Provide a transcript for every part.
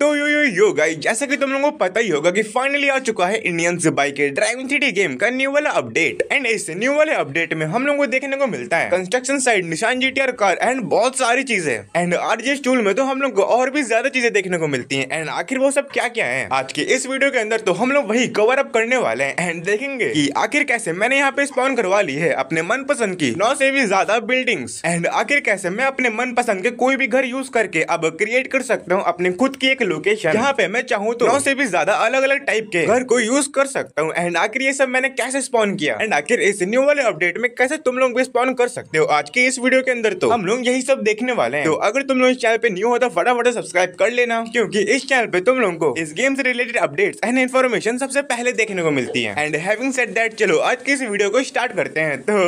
No, you? yo, yo guys जैसा कि तुम लोगों को पता ही होगा कि फाइनली आ चुका है इंडियन बाइक के ड्राइविंग सिटी गेम का न्यू वाला अपडेट एंड इस न्यू वाले अपडेट में हम लोगों को देखने को मिलता है construction site Nissan GTR car and बहुत सारी चीजें एंड आरजे टूल में तो हम लोग को और भी ज्यादा चीजें देखने को मिलती है एंड आखिर वो सब क्या क्या है आज के इस वीडियो के अंदर तो हम लोग वही कवर अप करने वाले हैं एंड देखेंगे की आखिर कैसे मैंने यहाँ पे स्पॉन करवा ली है अपने मन की नौ से भी ज्यादा बिल्डिंग एंड आखिर कैसे मैं अपने मन के कोई भी घर यूज करके अब क्रिएट कर सकता हूँ अपने खुद की एक लोकेशन सेक्शन यहाँ पे मैं चाहूँ तो से भी ज्यादा अलग अलग टाइप के घर को यूज कर सकता हूँ एंड आखिर ये सब मैंने कैसे स्पॉन किया एंड आखिर इस न्यू वाले अपडेट में कैसे तुम लोग भी स्पॉन कर सकते हो आज के इस वीडियो के अंदर तो हम लोग यही सब देखने वाले हैं तो अगर तुम लोग इस चैनल पे न्यू हो तो फटाफट सब्सक्राइब कर लेना क्योंकि इस चैनल पे तुम लोग को इस गेम से रिलेटेड अपडेट्स एंड इन्फॉर्मेशन सबसे पहले देखने को मिलती है एंड हैविंग सेट दैट चलो आज की इस वीडियो को स्टार्ट करते हैं तो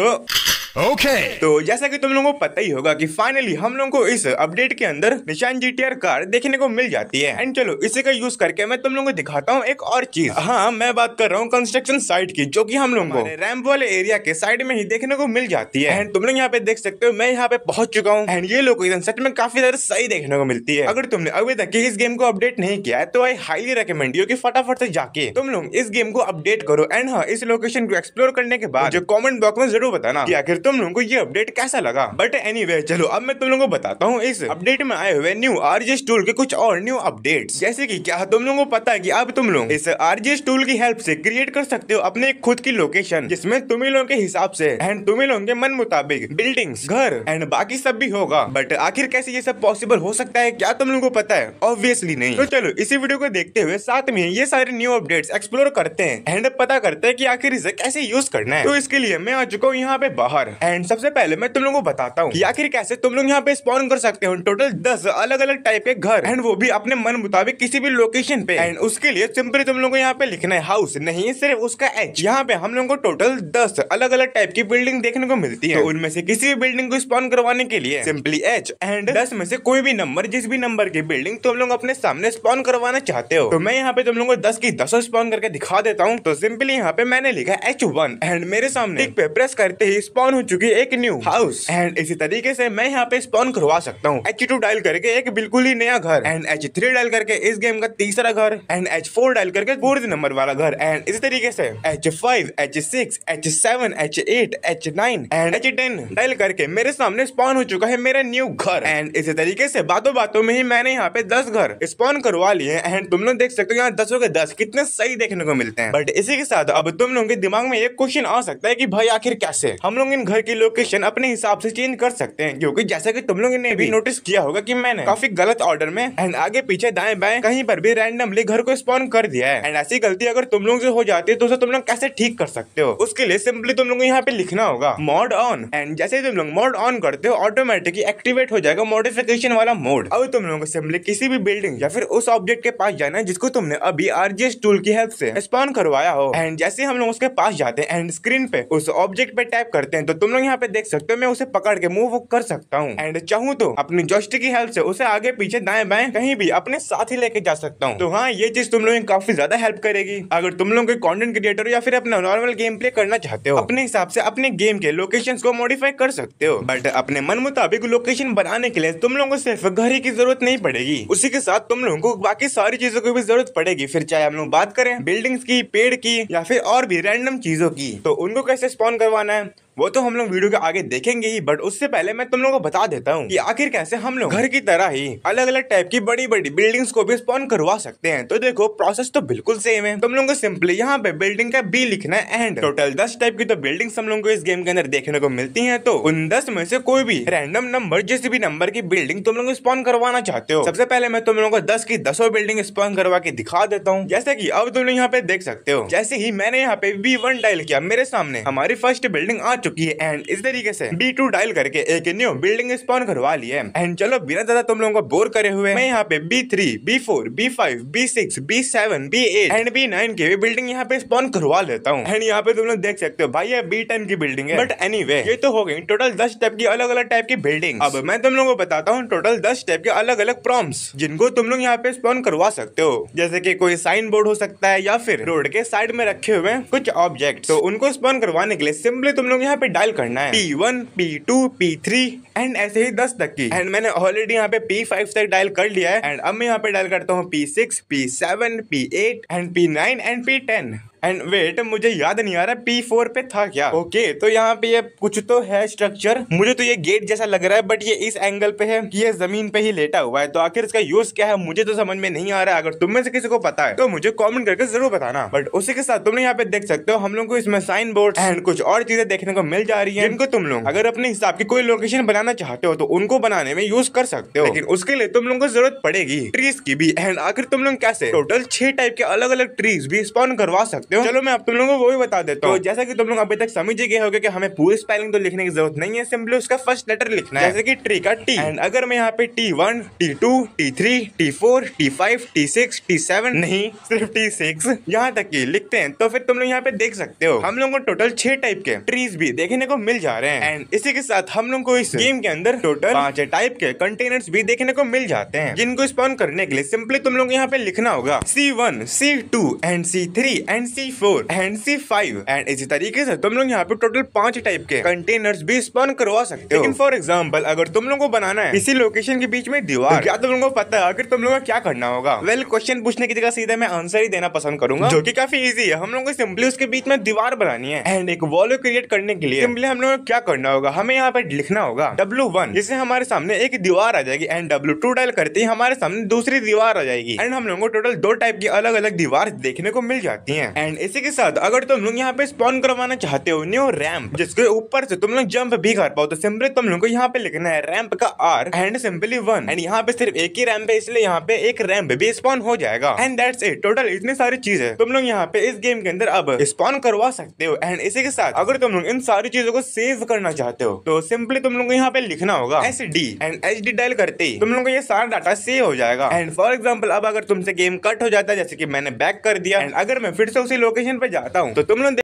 ओके okay. तो जैसा कि तुम लोगों को पता ही होगा कि फाइनली हम लोगों को इस अपडेट के अंदर निशान जीटीआर कार देखने को मिल जाती है एंड चलो इसी का यूज करके मैं तुम लोगों को दिखाता हूँ एक और चीज हाँ मैं बात कर रहा हूँ कंस्ट्रक्शन साइट की जो की हम लोगों को रैम्प वाले एरिया के साइड में ही देखने को मिल जाती है एंड तुम लोग यहाँ पे देख सकते हो मैं यहाँ पे पहुंच चुका हूँ एंड ये लोकेशन सच में काफी ज्यादा सही देखने को मिलती है अगर तुमने अभी तक इस गेम को अपडेट नहीं किया है तो आई हाईली रिकमेंड यू की फटाफट से जाके तुम लोग इस गेम को अपडेट करो एंड हाँ इस लोकेशन को एक्सप्लोर करने के बाद जो कॉमेंट बॉक्स में जरूर बताना आखिर तुम लोगों को ये अपडेट कैसा लगा बट एनी anyway, चलो अब मैं तुम लोगों को बताता हूँ इस अपडेट में आए हुए न्यू आरजेस टूल के कुछ और न्यू अपडेट जैसे की क्या तुम लोगों को पता है की अब तुम लोग इस आरजेस टूल की हेल्प से क्रिएट कर सकते हो अपने खुद की लोकेशन जिसमें तुम्हें लोगों के हिसाब से एंड तुम्हें लोगों के मन मुताबिक बिल्डिंग घर एंड बाकी सब भी होगा बट आखिर कैसे ये सब पॉसिबल हो सकता है क्या तुम लोगों को पता है ऑब्वियसली नहीं तो चलो इसी वीडियो को देखते हुए साथ में ये सारे न्यू अपडेट्स एक्सप्लोर करते हैं एंड पता करते हैं कि आखिर इसे कैसे यूज करना है तो इसके लिए मैं आ चुका हूँ यहाँ पे बाहर है एंड सबसे पहले मैं तुम लोगों को बताता हूँ आखिर कैसे तुम लोग यहाँ पे स्पॉन कर सकते हो टोटल दस अलग अलग टाइप के घर एंड वो भी अपने मन मुताबिक किसी भी लोकेशन पे एंड उसके लिए सिंपली तुम लोग को यहाँ पे लिखना है हाउस नहीं सिर्फ उसका एच यहाँ पे हम लोग को टोटल दस अलग अलग टाइप की बिल्डिंग देखने को मिलती है तो, तो उनमें से किसी भी बिल्डिंग को स्पॉन करवाने के लिए सिंपली एच एंड दस में से कोई भी नंबर जिस भी नंबर की बिल्डिंग तुम लोग अपने सामने स्पॉन करवाना चाहते हो तो मैं यहाँ पे तुम लोग को दस की दसों स्पॉन करके दिखा देता हूँ तो सिंपली यहाँ पे मैंने लिखा एच वन एंड मेरे सामने पे प्रेस करते ही स्पॉन हो बन चुकी एक न्यू हाउस एंड इसी तरीके से मैं यहाँ पे स्पॉन करवा सकता हूँ एच टू डायल करके एक बिल्कुल ही नया घर एंड एच थ्री डायल करके इस गेम का तीसरा घर एंड एच फोर डायल करके फोर्थ नंबर वाला घर एंड इसी तरीके से H five H six H seven H eight H nine and H ten dial करके मेरे सामने स्पॉन हो चुका है मेरा न्यू घर एंड इसी तरीके से बातों बातों में ही मैंने यहाँ पे दस घर स्पॉन करवा लिए एंड तुम लोग देख सकते हो यहाँ दसों के दस कितने सही देखने को मिलते हैं बट इसी के साथ अब तुम लोग के दिमाग में एक क्वेश्चन आ सकता है की भाई आखिर कैसे हम लोग इन घर की लोकेशन अपने हिसाब से चेंज कर सकते हैं क्योंकि जैसा कि तुम लोगों ने भी नोटिस किया होगा कि मैंने काफी गलत ऑर्डर में एंड आगे पीछे दाएं बाएं कहीं पर भी रैंडमली घर को स्पॉन कर दिया है एंड ऐसी गलती अगर तुम लोग से हो जाती है तो उसे तुम लोग कैसे ठीक कर सकते हो उसके लिए सिंपली तुम लोग को यहाँ पे लिखना होगा मोड ऑन एंड जैसे तुम लोग मोड ऑन करते हो ऑटोमेटिकली एक्टिवेट हो जाएगा मोडिफिकेशन वाला मोड अब तुम लोगों को सिंपली किसी भी बिल्डिंग या फिर उस ऑब्जेक्ट के पास जाना है जिसको तुमने अभी आरजीएस टूल की हेल्प से स्पॉन करवाया हो एंड जैसे हम लोग उसके पास जाते हैं एंड स्क्रीन पे उस ऑब्जेक्ट पे टैप करते हैं तो तुम लोग यहाँ पे देख सकते हो मैं उसे पकड़ के मूव कर सकता हूँ एंड चाहूँ तो अपनी जोस्ट की हेल्प से उसे आगे पीछे दाएं बाएं कहीं भी अपने साथ ही लेके जा सकता हूँ तो हाँ ये चीज तुम लोगों की काफी ज्यादा हेल्प करेगी अगर तुम लोग कोई कॉन्टेंट क्रिएटर या फिर अपना नॉर्मल गेम प्ले करना चाहते हो अपने हिसाब से अपने गेम के लोकेशन को मॉडिफाई कर सकते हो बट अपने मन मुताबिक लोकेशन बनाने के लिए तुम लोगों को सिर्फ घर ही की जरूरत नहीं पड़ेगी उसी के साथ तुम लोगों को बाकी सारी चीजों की भी जरूरत पड़ेगी फिर चाहे हम लोग बात करें बिल्डिंग्स की पेड़ की या फिर और भी रैंडम चीजों की तो उनको कैसे स्पॉन करवाना है वो तो हम लोग वीडियो के आगे देखेंगे ही बट उससे पहले मैं तुम लोगों को बता देता हूँ कि आखिर कैसे हम लोग घर की तरह ही अलग अलग टाइप की बड़ी बड़ी बिल्डिंग्स को भी स्पॉन करवा सकते हैं तो देखो प्रोसेस तो बिल्कुल सेम है तुम लोगों को सिंपली यहाँ पे बिल्डिंग का बी लिखना है एंड टोटल दस टाइप की तो बिल्डिंग्स हम लोग को इस गेम के अंदर देखने को मिलती है तो उन दस में से कोई भी रैंडम नंबर जिस भी नंबर की बिल्डिंग तुम लोग स्पॉन करवाना चाहते हो सबसे पहले मैं तुम लोगों को दस की दसों बिल्डिंग स्पॉन करवा के दिखा देता हूँ जैसे की अब तुम लोग यहाँ पे देख सकते हो जैसे ही मैंने यहाँ पे बी वन डायल किया मेरे सामने हमारी फर्स्ट बिल्डिंग आ चुकी है एंड इस तरीके से बी टू डायल करके एक न्यू बिल्डिंग स्पॉन करवा ली है एंड चलो बिना ज्यादा तुम लोगों को बोर करे हुए मैं यहाँ पे B three B four B five B six B seven B eight and B nine की भी बिल्डिंग यहाँ पे स्पॉन करवा लेता हूँ एंड यहाँ पे तुम लोग देख सकते हो भाई ये बी टेन की बिल्डिंग है बट एनी anyway, ये तो हो गई टोटल दस टाइप की अलग अलग टाइप की बिल्डिंग अब मैं तुम लोग को बताता हूँ टोटल दस टाइप के अलग अलग प्रॉम्स जिनको तुम लोग यहाँ पे स्पॉन करवा सकते हो जैसे की कोई साइन बोर्ड हो सकता है या फिर रोड के साइड में रखे हुए कुछ ऑब्जेक्ट तो उनको स्पॉन करवाने के लिए सिंपली तुम लोग यहाँ यहाँ पे डायल करना है P one P two P three and ऐसे ही दस तक की एंड मैंने ऑलरेडी यहाँ पे पी फाइव तक डायल कर लिया है एंड अब मैं यहाँ पे डायल करता हूँ P six P seven P eight and P nine and P ten and wait मुझे याद नहीं आ रहा पी फोर पे था क्या ओके okay, तो यहाँ पे ये कुछ तो है स्ट्रक्चर मुझे तो ये गेट जैसा लग रहा है बट ये इस एंगल पे है कि ये जमीन पे ही लेटा हुआ है तो आखिर इसका यूज क्या है मुझे तो समझ में नहीं आ रहा है अगर तुम में से किसी को पता है तो मुझे कॉमेंट करके जरूर बताना बट उसी के साथ तुम यहाँ पे देख सकते हो हम लोग को इसमें साइन बोर्ड एंड कुछ और चीजें देखने को मिल जा रही है इनको तुम लोग अगर अपने हिसाब की कोई लोकेशन बनाना चाहते हो तो उनको बनाने में यूज कर सकते हो लेकिन उसके लिए तुम लोग को जरूरत पड़ेगी ट्रीज की भी एंड आखिर तुम लोग कैसे टोटल छह टाइप के अलग अलग ट्रीज भी स्पॉन करवा सकते सकते हो चलो मैं आप तुम लोगों को वही बता देता हूँ तो जैसा कि तुम लोग अभी तक समझ ही गए हो कि हमें पूरी स्पेलिंग तो लिखने की जरूरत नहीं है सिंपली उसका फर्स्ट लेटर लिखना है जैसे कि ट्री का टी एंड अगर मैं यहाँ पे T one T two T three T four T five T six T seven नहीं सिर्फ टी सिक्स यहाँ तक की लिखते हैं तो फिर तुम लोग यहाँ पे देख सकते हो हम लोग को टोटल छह टाइप के ट्रीज भी देखने को मिल जा रहे हैं एंड इसी के साथ हम लोग को इस गेम के अंदर टोटल पांच टाइप के कंटेनर्स भी देखने को मिल जाते हैं जिनको स्पॉन करने के लिए सिंपली तुम लोग यहाँ पे लिखना होगा C one C two and C three and C C four and C five and इसी तरीके से तुम लोग यहाँ पे टोटल पांच टाइप के कंटेनर्स भी स्पॉन करवा सकते हो फॉर एग्जाम्पल अगर तुम लोग को बनाना है इसी लोकेशन के बीच में दीवार तो क्या तुम लोगों को पता है अगर तुम लोगों को क्या करना होगा वेल well, क्वेश्चन पूछने की जगह सीधे मैं आंसर ही देना पसंद करूंगा जो की काफी ईजी है हम लोग को सिंपली उसके बीच में दीवार बनानी है एंड एक वॉल क्रिएट करने के लिए सिंपली हम लोग को क्या करना होगा हमें यहाँ पे लिखना होगा डब्ल्यू वन जिससे हमारे सामने एक दीवार आ जाएगी एंड डब्ल्यू टू डायल करते ही हमारे सामने दूसरी दीवार आ जाएगी एंड हम लोगों को टोटल दो टाइप की अलग अलग दीवार देखने को मिल जाती है एंड एंड इसी के साथ अगर तुम लोग यहाँ पे स्पॉन करवाना चाहते हो न्यू रैम्प जिसके ऊपर से तुम लोग जंप भी कर पाओ तो सिंपली तुम लोग को यहाँ पे लिखना है रैम्प का R and simply one and यहाँ पे सिर्फ एक ही रैम्प है इसलिए यहाँ पे एक रैम्प भी स्पॉन हो जाएगा एंड दैट्स इट टोटल इतनी सारी चीज है तुम लोग यहाँ पे इस गेम के अंदर अब स्पॉन करवा सकते हो एंड इसी के साथ अगर तुम लोग इन सारी चीजों को सेव करना चाहते हो तो सिंपली तुम लोग को यहाँ पे लिखना होगा S D and H D dial करते ही तुम लोग को ये सारा डाटा सेव हो जाएगा एंड फॉर एग्जाम्पल अब अगर तुमसे गेम कट हो जाता है जैसे की मैंने बैक कर दिया एंड अगर मैं फिर से उसी लोकेशन पे जाता हूँ तो तुम लोग